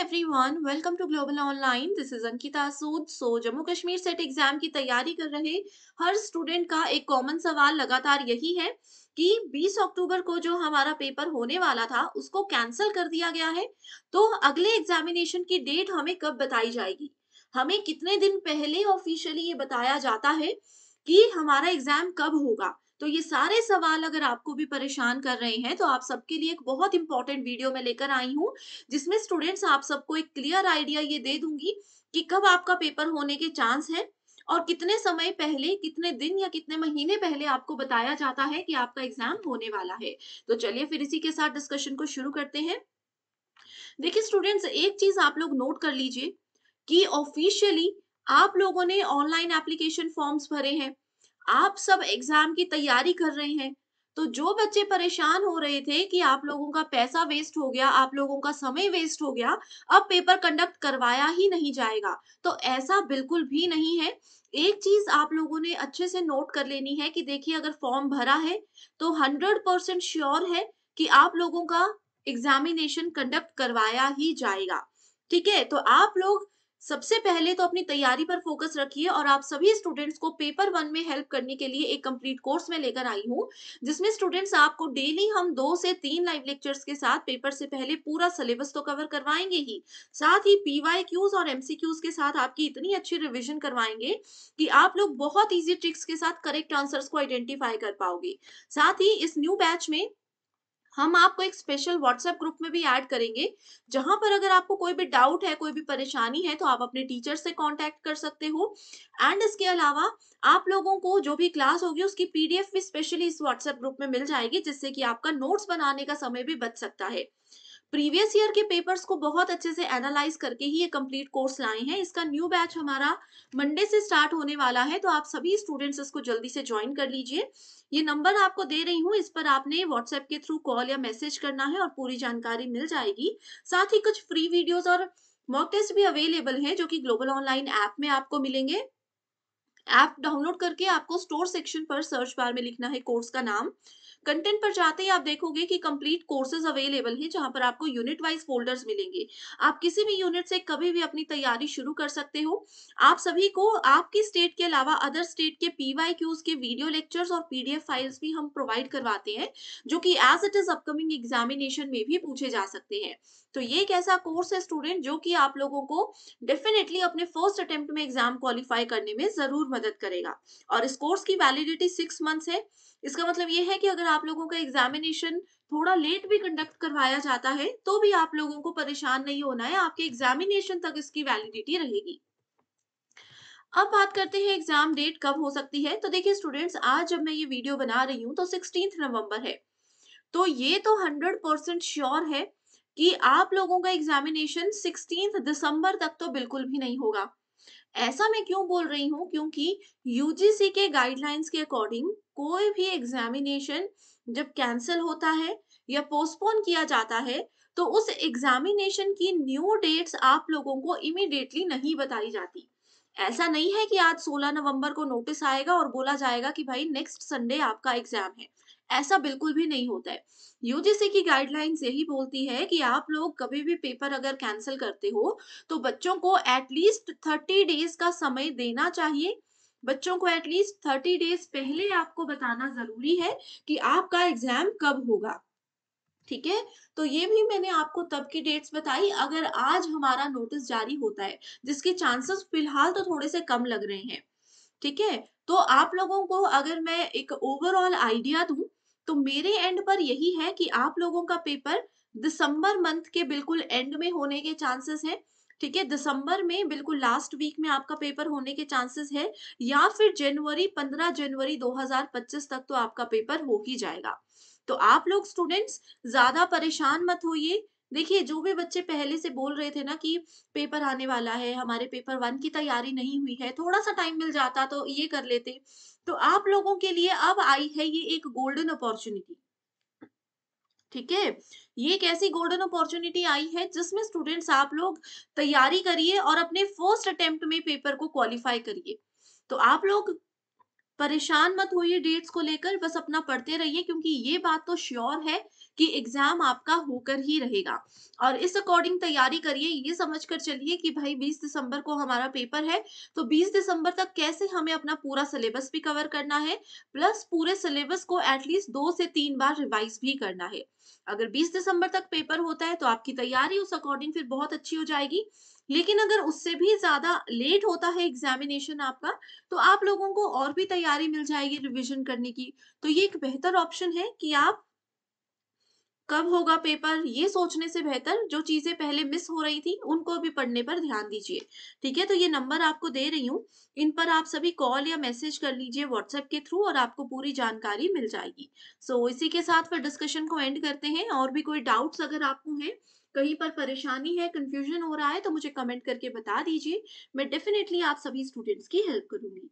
everyone welcome to global online this is Ankita Sood so Jammu Kashmir SET exam की तैयारी कर रहे हर स्टूडेंट का एक कॉमन सवाल लगातार यही है कि 20 अक्टूबर को जो हमारा पेपर होने वाला था उसको कैंसिल कर दिया गया है तो अगले एग्जामिनेशन की डेट हमें कब बताई जाएगी हमें कितने दिन पहले ऑफिशियली ये बताया जाता है कि हमारा एग्जाम कब होगा तो ये सारे सवाल अगर आपको भी परेशान कर रहे हैं तो आप सबके लिए एक बहुत इंपॉर्टेंट वीडियो में लेकर आई हूँ जिसमें स्टूडेंट्स आप सबको एक क्लियर आइडिया ये दे दूंगी कि कब आपका पेपर होने के चांस है और कितने समय पहले कितने दिन या कितने महीने पहले आपको बताया जाता है कि आपका एग्जाम होने वाला है तो चलिए फिर इसी के साथ डिस्कशन को शुरू करते हैं देखिए स्टूडेंट्स एक चीज आप लोग नोट कर लीजिए कि ऑफिशियली आप लोगों ने ऑनलाइन एप्लीकेशन फॉर्म्स भरे हैं आप सब एग्जाम की तैयारी कर रहे हैं तो जो बच्चे परेशान हो रहे थे कि आप लोगों का पैसा वेस्ट हो गया आप लोगों का समय वेस्ट हो गया अब पेपर कंडक्ट करवाया ही नहीं जाएगा तो ऐसा बिल्कुल भी नहीं है एक चीज आप लोगों ने अच्छे से नोट कर लेनी है कि देखिए अगर फॉर्म भरा है तो हंड्रेड परसेंट श्योर है कि आप लोगों का एग्जामिनेशन कंडक्ट करवाया ही जाएगा ठीक है तो आप लोग सबसे पहले तो अपनी तैयारी पर फोकस रखिए और आप सभी स्टूडेंट्स को पेपर वन में हेल्प करने के लिए एक कंप्लीट कोर्स में लेकर आई हूँ जिसमें स्टूडेंट्स आपको डेली हम दो से तीन लाइव लेक्चर्स के साथ पेपर से पहले पूरा सिलेबस तो कवर करवाएंगे ही साथ ही पीवाई क्यूज और एमसीक्यूज के साथ आपकी इतनी अच्छी रिविजन करवाएंगे कि आप लोग बहुत ईजी ट्रिक्स के साथ करेक्ट आंसर को आइडेंटिफाई कर पाओगे साथ ही इस न्यू बैच में हम आपको एक स्पेशल व्हाट्सएप ग्रुप में भी ऐड करेंगे जहां पर अगर आपको कोई भी डाउट है कोई भी परेशानी है तो आप अपने टीचर से कांटेक्ट कर सकते हो एंड इसके अलावा आप लोगों को जो भी क्लास होगी उसकी पीडीएफ भी स्पेशली इस व्हाट्सएप ग्रुप में मिल जाएगी जिससे कि आपका नोट्स बनाने का समय भी बच सकता है प्रीवियस ईयर के पेपर्स को बहुत अच्छे से एनालाइज करके ही ये कंप्लीट कोर्स लाए हैं इसका न्यू बैच हमारा मंडे से स्टार्ट होने वाला है तो आप सभी स्टूडेंट्स इसको जल्दी से ज्वाइन कर लीजिए ये नंबर आपको दे रही हूँ इस पर आपने व्हाट्सएप के थ्रू कॉल या मैसेज करना है और पूरी जानकारी मिल जाएगी साथ ही कुछ फ्री वीडियोज और मॉक टेस्ट भी अवेलेबल है जो की ग्लोबल ऑनलाइन ऐप में आपको मिलेंगे ऐप डाउनलोड करके आपको स्टोर सेक्शन पर सर्च बार में लिखना है कोर्स का नाम कंटेंट पर जाते ही आप देखोगे कि कंप्लीट कोर्सेज अवेलेबल हैं जहां पर आपको यूनिट वाइज फोल्डर्स मिलेंगे आप किसी भी यूनिट से कभी भी अपनी तैयारी शुरू कर सकते हो आप सभी को आपकी स्टेट के अलावा अदर स्टेट के पीवाई क्यूज के वीडियो लेक्चर्स और पीडीएफ फाइल्स भी हम प्रोवाइड करवाते हैं जो कि as it is upcoming examination में भी पूछे जा सकते हैं तो ये एक ऐसा कोर्स है स्टूडेंट जो कि आप लोगों को डेफिनेटली अपने फर्स्ट अटेम्प्ट में एग्जाम क्वालिफाई करने में जरूर मदद करेगा और इस कोर्स की वैलिडिटी सिक्स मंथ है इसका मतलब ये है कि अगर आप लोगों का एग्जामिनेशन थोड़ा लेट भी कंडक्ट करवाया जाता है तो भी आप लोगों को परेशान नहीं होना है आपके एग्जामिनेशन तक इसकी वैलिडिटी रहेगी अब बात करते हैं एग्जाम डेट कब हो सकती है तो देखिए स्टूडेंट्स आज जब मैं ये वीडियो बना रही हूँ तो सिक्सटीन नवंबर है तो ये तो हंड्रेड परसेंट श्योर है कि आप लोगों का एग्जामिनेशन सिक्सटीन दिसंबर तक तो बिल्कुल भी नहीं होगा ऐसा मैं क्यों बोल रही हूँ क्योंकि यूजीसी के गाइडलाइंस के अकॉर्डिंग कोई भी एग्जामिनेशन जब कैंसिल होता है या पोस्टपोन किया जाता है तो उस एग्जामिनेशन की न्यू डेट्स आप लोगों को इमिडिएटली नहीं बताई जाती ऐसा नहीं है कि आज 16 नवंबर को नोटिस आएगा और बोला जाएगा कि भाई नेक्स्ट संडे आपका एग्जाम है ऐसा बिल्कुल भी नहीं होता है यूजीसी की गाइडलाइंस यही बोलती है कि आप लोग कभी भी पेपर अगर कैंसिल करते हो तो बच्चों को एटलीस्ट थर्टी डेज का समय देना चाहिए बच्चों को एटलीस्ट थर्टी डेज पहले आपको बताना जरूरी है कि आपका एग्जाम कब होगा ठीक है तो ये भी मैंने आपको तब की डेट्स बताई अगर आज हमारा नोटिस जारी होता है जिसके चांसेस फिलहाल तो थोड़े से कम लग रहे हैं ठीक है तो आप लोगों को अगर मैं एक ओवरऑल आइडिया दू तो मेरे एंड पर यही है कि आप लोगों का पेपर दिसंबर मंथ के बिल्कुल एंड में होने के चांसेस हैं ठीक है दिसंबर में बिल्कुल लास्ट वीक में आपका पेपर होने के चांसेस है या फिर जनवरी 15 जनवरी 2025 तक तो आपका पेपर हो ही जाएगा तो आप लोग स्टूडेंट्स ज्यादा परेशान मत होइए देखिए जो भी बच्चे पहले से बोल रहे थे ना कि पेपर आने वाला है हमारे पेपर वन की तैयारी नहीं हुई है थोड़ा सा टाइम मिल जाता तो ये कर लेते तो आप लोगों के लिए अब आई है ये एक गोल्डन अपॉर्चुनिटी ठीक है ये एक ऐसी गोल्डन अपॉर्चुनिटी आई है जिसमें स्टूडेंट्स आप लोग तैयारी करिए और अपने फर्स्ट अटेम्प्ट में पेपर को क्वालिफाई करिए तो आप लोग परेशान मत होइए डेट्स को लेकर बस अपना पढ़ते रहिए क्योंकि ये बात तो श्योर है कि एग्जाम आपका होकर ही रहेगा और इस अकॉर्डिंग तैयारी करिए ये समझ कर चलिए कि भाई 20 दिसंबर को हमारा पेपर है तो 20 दिसंबर तक कैसे हमें अपना पूरा सिलेबस भी कवर करना है प्लस पूरे सिलेबस को एटलीस्ट दो से तीन बार रिवाइज भी करना है अगर 20 दिसंबर तक पेपर होता है तो आपकी तैयारी उस अकॉर्डिंग फिर बहुत अच्छी हो जाएगी लेकिन अगर उससे भी ज़्यादा लेट होता है एग्जामिनेशन आपका तो आप लोगों को और भी तैयारी मिल जाएगी रिविजन करने की तो ये एक बेहतर ऑप्शन है कि आप कब होगा पेपर ये सोचने से बेहतर जो चीजें पहले मिस हो रही थी उनको अभी पढ़ने पर ध्यान दीजिए ठीक है तो ये नंबर आपको दे रही हूँ इन पर आप सभी कॉल या मैसेज कर लीजिए व्हाट्सएप के थ्रू और आपको पूरी जानकारी मिल जाएगी सो so, इसी के साथ फिर डिस्कशन को एंड करते हैं और भी कोई डाउट्स अगर आपको हैं कहीं पर परेशानी है कंफ्यूजन हो रहा है तो मुझे कमेंट करके बता दीजिए मैं डेफिनेटली आप सभी स्टूडेंट्स की हेल्प करूंगी